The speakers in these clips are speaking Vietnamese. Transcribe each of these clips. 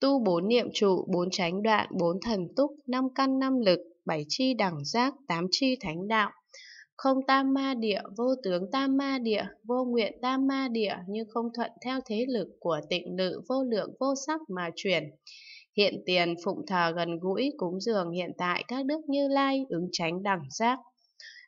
Tu bốn niệm trụ, bốn chánh đoạn, bốn thần túc, năm căn năm lực, bảy chi đẳng giác, tám chi thánh đạo. Không tam ma địa, vô tướng tam ma địa, vô nguyện tam ma địa, nhưng không thuận theo thế lực của tịnh lự vô lượng vô sắc mà chuyển. Hiện tiền phụng thờ gần gũi cúng dường hiện tại các đức như lai ứng tránh đẳng giác.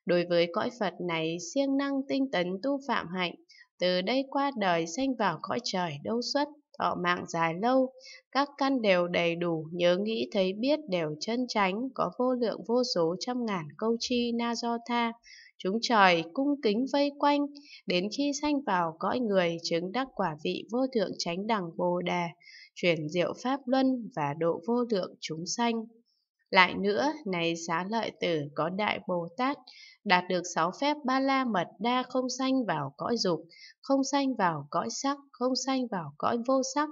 Đối với cõi Phật này, siêng năng tinh tấn tu phạm hạnh, từ đây qua đời sanh vào cõi trời đâu xuất thọ mạng dài lâu, các căn đều đầy đủ, nhớ nghĩ thấy biết đều chân chánh, có vô lượng vô số trăm ngàn câu chi na do tha, chúng trời cung kính vây quanh, đến khi sanh vào cõi người chứng đắc quả vị vô thượng chánh đẳng bồ đề, chuyển diệu pháp luân và độ vô lượng chúng sanh. Lại nữa, này xá lợi tử có đại Bồ Tát, đạt được sáu phép ba la mật đa không sanh vào cõi dục, không sanh vào cõi sắc, không sanh vào cõi vô sắc,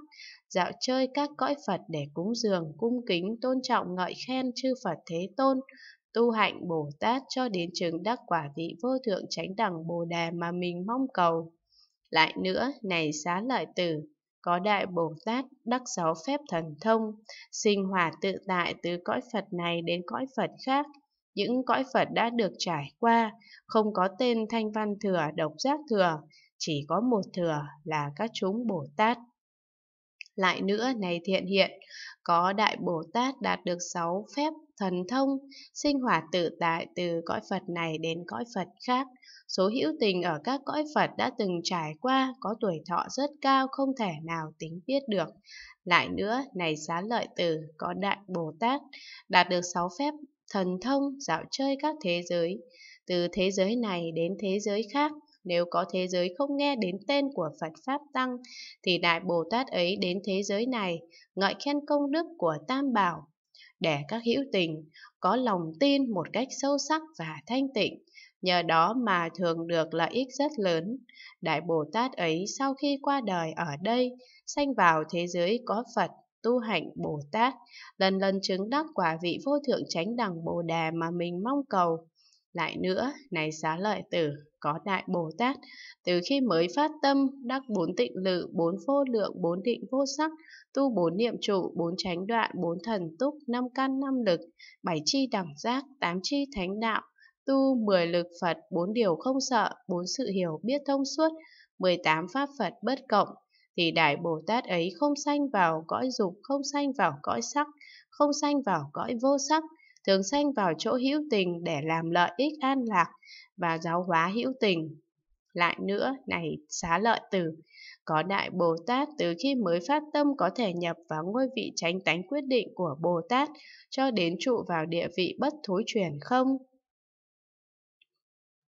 dạo chơi các cõi Phật để cúng dường, cung kính, tôn trọng ngợi khen chư Phật Thế Tôn, tu hạnh Bồ Tát cho đến chứng đắc quả vị vô thượng chánh đẳng Bồ Đà mà mình mong cầu. Lại nữa, này xá lợi tử, có đại Bồ Tát đắc sáu phép thần thông, sinh hoạt tự tại từ cõi Phật này đến cõi Phật khác. Những cõi Phật đã được trải qua, không có tên thanh văn thừa, độc giác thừa, chỉ có một thừa là các chúng Bồ Tát. Lại nữa này thiện hiện, có Đại Bồ Tát đạt được sáu phép thần thông, sinh hoạt tự tại từ cõi Phật này đến cõi Phật khác. Số hữu tình ở các cõi Phật đã từng trải qua có tuổi thọ rất cao không thể nào tính biết được. Lại nữa, này xá lợi tử có Đại Bồ Tát đạt được sáu phép thần thông dạo chơi các thế giới, từ thế giới này đến thế giới khác nếu có thế giới không nghe đến tên của Phật Pháp Tăng, thì Đại Bồ Tát ấy đến thế giới này, ngợi khen công đức của Tam Bảo. Để các hữu tình có lòng tin một cách sâu sắc và thanh tịnh, nhờ đó mà thường được lợi ích rất lớn. Đại Bồ Tát ấy sau khi qua đời ở đây, sanh vào thế giới có Phật, tu hạnh Bồ Tát, lần lần chứng đắc quả vị vô thượng chánh đẳng Bồ Đà mà mình mong cầu. Lại nữa, này xá lợi tử, có Đại Bồ Tát, từ khi mới phát tâm, đắc bốn tịnh lự, bốn vô lượng, bốn định vô sắc, tu bốn niệm trụ, bốn chánh đoạn, bốn thần túc, năm căn năm lực, bảy chi đẳng giác, tám chi thánh đạo, tu mười lực Phật, bốn điều không sợ, bốn sự hiểu biết thông suốt, mười tám pháp Phật bất cộng, thì Đại Bồ Tát ấy không sanh vào cõi dục, không sanh vào cõi sắc, không sanh vào cõi vô sắc, thường sanh vào chỗ hữu tình để làm lợi ích an lạc và giáo hóa hữu tình. Lại nữa, này xá lợi tử, có Đại Bồ Tát từ khi mới phát tâm có thể nhập vào ngôi vị tránh tánh quyết định của Bồ Tát cho đến trụ vào địa vị bất thối chuyển không?